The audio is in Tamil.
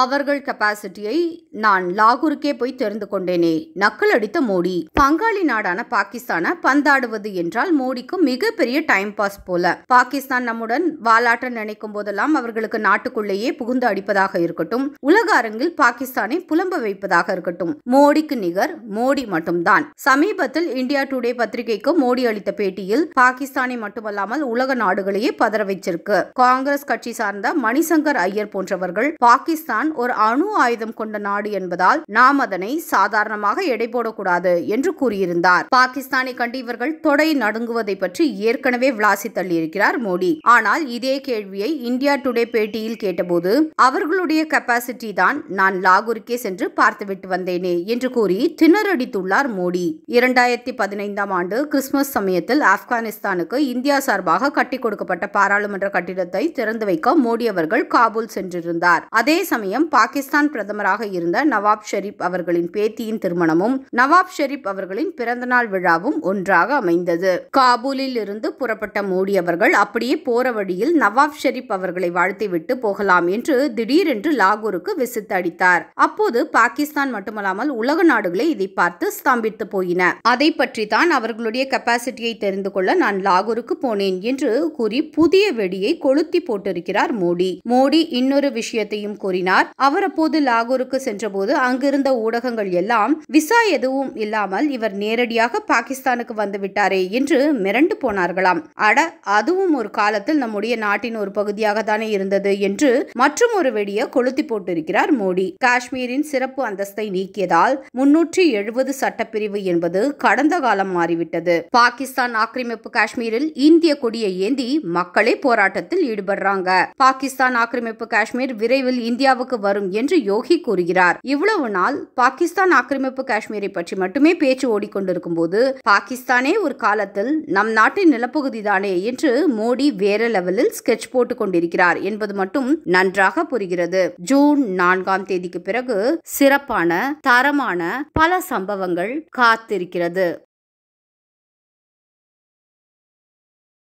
அவர்கள் கெப்பாசிட்டியை நான் லாகூருக்கே போய் தெரிந்து கொண்டேனே நக்கல் அடித்த மோடி பங்காளி நாடான பாகிஸ்தான பந்தாடுவது என்றால் மோடிக்கு மிகப்பெரிய டைம் பாஸ் போல பாகிஸ்தான் நம்முடன் வாலாட்ட நினைக்கும் போதெல்லாம் அவர்களுக்கு நாட்டுக்குள்ளேயே புகுந்து அடிப்பதாக இருக்கட்டும் உலக அரங்கில் பாகிஸ்தானை புலம்ப வைப்பதாக இருக்கட்டும் மோடிக்கு நிகர் மோடி மட்டும்தான் சமீபத்தில் இந்தியா டுடே பத்திரிகைக்கு மோடி அளித்த பேட்டியில் பாகிஸ்தானை மட்டுமல்லாமல் உலக நாடுகளையே பதற வைச்சிருக்கு காங்கிரஸ் கட்சி சார்ந்த மணிசங்கர் ஐயர் போன்றவர்கள் பாகிஸ்தான் ஈரான் ஒரு அணு ஆயுதம் கொண்ட நாடு என்பதால் நாம் அதனை சாதாரணமாக எடை போடக்கூடாது என்று கூறியிருந்தார் பாகிஸ்தானை கண்டு இவர்கள் தொடை நடுங்குவதை பற்றி ஏற்கனவே விளாசி தள்ளியிருக்கிறார் மோடி ஆனால் இதே கேள்வியை இந்தியா டுடே பேட்டியில் கேட்டபோது அவர்களுடைய கெப்பாசிட்டி தான் நான் லாகூருக்கே சென்று பார்த்துவிட்டு வந்தேனே என்று கூறி திணறடித்துள்ளார் மோடி இரண்டாயிரத்தி பதினைந்தாம் ஆண்டு கிறிஸ்துமஸ் சமயத்தில் ஆப்கானிஸ்தானுக்கு இந்தியா சார்பாக கட்டிக் கொடுக்கப்பட்ட பாராளுமன்ற கட்டிடத்தை திறந்து வைக்க மோடி அவர்கள் காபூல் சென்றிருந்தார் அதே சமயம் சமயம் பாகிஸ்தான் பிரதமராக இருந்த நவாப் ஷெரீப் அவர்களின் பேத்தியின் திருமணமும் நவாப் ஷெரீப் அவர்களின் பிறந்தநாள் விழாவும் ஒன்றாக அமைந்தது காபூலில் இருந்து புறப்பட்ட மோடி அவர்கள் அப்படியே போற வழியில் நவாப் ஷெரீப் அவர்களை வாழ்த்திவிட்டு போகலாம் என்று திடீரென்று லாகூருக்கு விசித்து அடித்தார் அப்போது பாகிஸ்தான் மட்டுமல்லாமல் உலக நாடுகளே இதை பார்த்து ஸ்தம்பித்து போயின அதை பற்றி தான் அவர்களுடைய கெப்பாசிட்டியை தெரிந்து கொள்ள நான் லாகூருக்கு போனேன் என்று கூறி புதிய வெடியை கொளுத்தி போட்டிருக்கிறார் மோடி மோடி இன்னொரு விஷயத்தையும் கூறினார் கூறினார் அவர் அப்போது லாகூருக்கு சென்றபோது அங்கிருந்த ஊடகங்கள் எல்லாம் விசா எதுவும் இல்லாமல் இவர் நேரடியாக பாகிஸ்தானுக்கு வந்துவிட்டாரே என்று மிரண்டு போனார்களாம் அட அதுவும் ஒரு காலத்தில் நம்முடைய நாட்டின் ஒரு பகுதியாக தானே இருந்தது என்று மற்றும் ஒரு வெடிய கொளுத்தி போட்டிருக்கிறார் மோடி காஷ்மீரின் சிறப்பு அந்தஸ்தை நீக்கியதால் முன்னூற்றி எழுபது சட்டப்பிரிவு என்பது கடந்த காலம் மாறிவிட்டது பாகிஸ்தான் ஆக்கிரமிப்பு காஷ்மீரில் இந்திய கொடியை ஏந்தி மக்களே போராட்டத்தில் ஈடுபடுறாங்க பாகிஸ்தான் ஆக்கிரமிப்பு காஷ்மீர் விரைவில் இந்தியாவுக்கு முடிவுக்கு வரும் என்று யோகி கூறுகிறார் இவ்வளவு நாள் பாகிஸ்தான் ஆக்கிரமிப்பு காஷ்மீரை பற்றி மட்டுமே பேச்சு ஓடிக்கொண்டிருக்கும் போது பாகிஸ்தானே ஒரு காலத்தில் நம் நாட்டின் நிலப்பகுதி தானே என்று மோடி வேற லெவலில் ஸ்கெட்ச் போட்டுக் கொண்டிருக்கிறார் என்பது மட்டும் நன்றாக புரிகிறது ஜூன் நான்காம் தேதிக்கு பிறகு சிறப்பான தரமான பல சம்பவங்கள் காத்திருக்கிறது